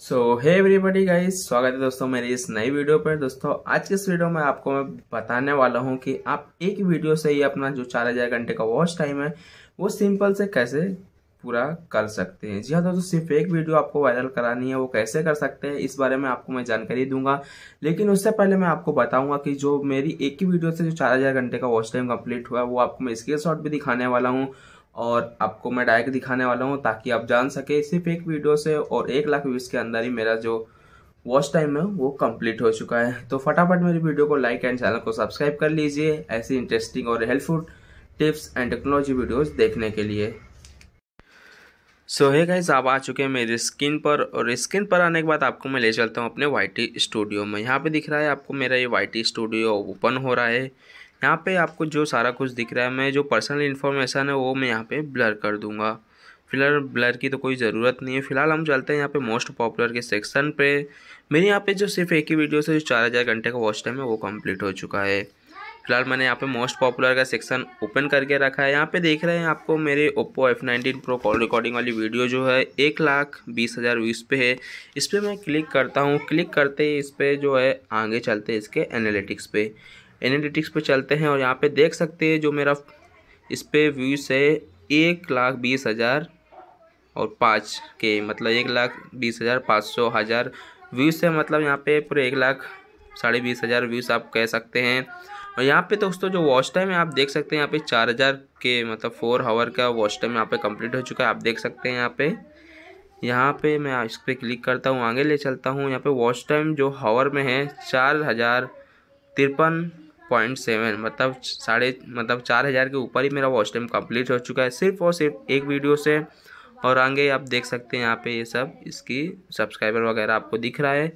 सो हे everybody guys स्वागत है दोस्तों मेरी इस नई वीडियो पर दोस्तों आज के इस वीडियो में आपको मैं बताने वाला हूँ कि आप एक वीडियो से ही अपना जो चार हज़ार घंटे का वॉच टाइम है वो सिंपल से कैसे पूरा कर सकते हैं जी हाँ दोस्तों सिर्फ एक वीडियो आपको वायरल करानी है वो कैसे कर सकते हैं इस बारे में आपको मैं जानकारी दूंगा लेकिन उससे पहले मैं आपको बताऊंगा कि जो मेरी एक ही वीडियो से जो चार हज़ार घंटे का वॉच टाइम कंप्लीट हुआ है वो आपको मैं स्क्रीन भी दिखाने वाला हूँ और आपको मैं डायरेक्ट दिखाने वाला हूँ ताकि आप जान सके सिर्फ एक वीडियो से और एक लाख व्यूज़ के अंदर ही मेरा जो वॉच टाइम है वो कंप्लीट हो चुका है तो फटाफट मेरी वीडियो को लाइक एंड चैनल को सब्सक्राइब कर लीजिए ऐसी इंटरेस्टिंग और helpful tips and technology videos देखने के लिए सो है गाइज आप आ चुके हैं मेरी स्किन पर और स्किन पर आने के बाद आपको मैं ले चलता हूँ अपने वाई टी स्टूडियो में यहाँ पे दिख रहा है आपको मेरा ये वाई टी स्टूडियो ओपन हो रहा है यहाँ पे आपको जो सारा कुछ दिख रहा है मैं जो पर्सनल इन्फॉर्मेशन है वो मैं यहाँ पे ब्लर कर दूँगा फिलहाल ब्लर की तो कोई ज़रूरत नहीं है फिलहाल हम चलते हैं यहाँ पे मोस्ट पॉपुलर के सेक्शन पे मेरे यहाँ पे जो सिर्फ एक ही वीडियो से जो चार हज़ार घंटे का वॉच टाइम है वो कम्प्लीट हो चुका है फिलहाल मैंने यहाँ पे मोस्ट पॉपुलर का सेक्शन ओपन करके रखा है यहाँ पे देख रहे हैं आपको मेरे Oppo F nineteen pro call recording वाली वीडियो जो है एक लाख बीस हज़ार व्यूज़ पे है इस पर मैं क्लिक करता हूँ क्लिक करते ही इस पर जो है आगे चलते इसके एनालिटिक्स पे एनालिटिक्स पर चलते हैं और यहाँ पे देख सकते हैं जो मेरा इस पर व्यूज़ है एक लाख बीस हज़ार और पाँच के मतलब एक लाख बीस हज़ार पाँच सौ हज़ार व्यूज़ है मतलब यहाँ पे पूरे एक लाख साढ़े बीस हज़ार व्यूज़ आप कह सकते हैं और यहाँ पे दोस्तों जो वॉच टाइम है आप देख सकते हैं यहाँ पे चार हज़ार के मतलब फोर हावर का वॉच टाइम यहाँ पे कंप्लीट हो चुका है आप देख सकते हैं यहाँ पे यहाँ पे मैं इस पर क्लिक करता हूँ आगे ले चलता हूँ यहाँ पे वॉच टाइम जो हावर में है चार हज़ार तिरपन पॉइंट सेवन मतलब साढ़े मतलब चार हज़ार के ऊपर ही मेरा वॉच टाइम कंप्लीट हो चुका है सिर्फ और सिर्फ एक वीडियो से और आगे आप देख सकते हैं यहाँ पे ये सब इसकी सब्सक्राइबर वगैरह आपको दिख रहा है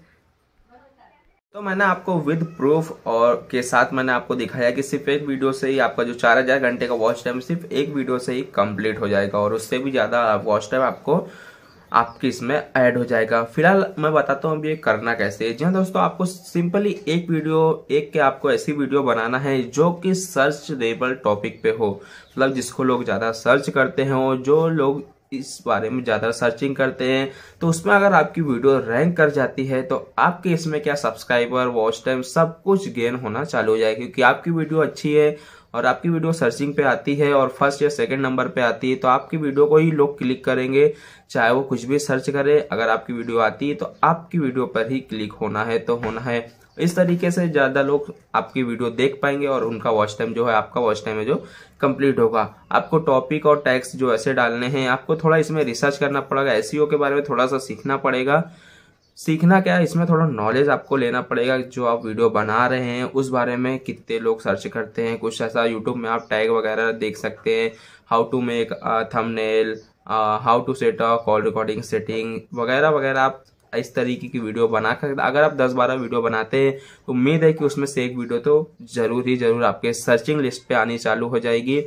तो मैंने आपको विद प्रूफ और के साथ मैंने आपको दिखाया कि सिर्फ एक वीडियो से ही आपका जो चार हजार घंटे का वॉच टाइम सिर्फ एक वीडियो से ही कंप्लीट हो जाएगा और उससे भी ज़्यादा वॉच टाइम आपको आपके इसमें ऐड हो जाएगा फिलहाल मैं बताता हूँ अभी ये करना कैसे जी हाँ दोस्तों आपको सिंपली एक वीडियो एक के आपको ऐसी वीडियो बनाना है जो कि सर्च रेबल टॉपिक पे हो मतलब जिसको लोग ज़्यादा सर्च करते हैं जो लोग इस बारे में ज़्यादा सर्चिंग करते हैं तो उसमें अगर आपकी वीडियो रैंक कर जाती है तो आपके इसमें क्या सब्सक्राइबर वॉच टाइम सब कुछ गेन होना चालू हो जाएगा क्योंकि आपकी वीडियो अच्छी है और आपकी वीडियो सर्चिंग पे आती है और फर्स्ट या सेकंड नंबर पे आती है तो आपकी वीडियो को ही लोग क्लिक करेंगे चाहे वो कुछ भी सर्च करें अगर आपकी वीडियो आती है तो आपकी वीडियो पर ही क्लिक होना है तो होना है इस तरीके से ज़्यादा लोग आपकी वीडियो देख पाएंगे और उनका वॉच टाइम जो है आपका वॉच टाइम है जो कंप्लीट होगा आपको टॉपिक और टैक्स जो ऐसे डालने हैं आपको थोड़ा इसमें रिसर्च करना पड़ेगा एस e के बारे में थोड़ा सा सीखना पड़ेगा सीखना क्या है इसमें थोड़ा नॉलेज आपको लेना पड़ेगा जो आप वीडियो बना रहे हैं उस बारे में कितने लोग सर्च करते हैं कुछ ऐसा यूट्यूब में आप टैग वगैरह देख सकते हैं how to make thumbnail how to set a call recording setting वगैरह वगैरह आप इस तरीके की वीडियो बना कर अगर आप 10-12 वीडियो बनाते हैं तो उम्मीद है कि उसमें से एक वीडियो तो जरूर ही जरूर आपके सर्चिंग लिस्ट पे आनी चालू हो जाएगी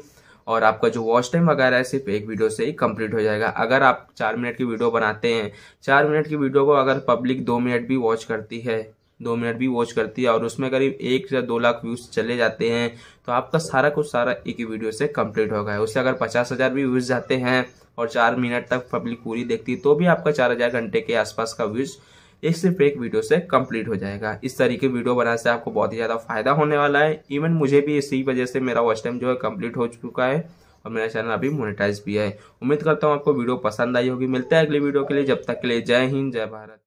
और आपका जो वॉच टाइम वगैरह है सिर्फ एक वीडियो से ही कंप्लीट हो जाएगा अगर आप चार मिनट की वीडियो बनाते हैं चार मिनट की वीडियो को अगर पब्लिक दो मिनट भी वॉच करती है दो मिनट भी वॉच करती है और उसमें करीब एक या दो लाख व्यूज चले जाते हैं तो आपका सारा कुछ सारा एक ही वीडियो से कंप्लीट हो गया उससे अगर पचास हज़ार भी व्यूज जाते हैं और चार मिनट तक पब्लिक पूरी देखती है तो भी आपका चार हज़ार घंटे के आसपास का व्यूज़ ये सिर्फ एक वीडियो से कंप्लीट हो जाएगा इस तरीके वीडियो बनाने से आपको बहुत ही ज़्यादा फायदा होने वाला है इवन मुझे भी इसी वजह से मेरा वॉच टाइम जो है कंप्लीट हो चुका है और मेरा चैनल अभी मोनेटाइज भी है उम्मीद करता हूँ आपको वीडियो पसंद आई होगी मिलता है अगली वीडियो के लिए जब तक के लिए जय हिंद जय भारत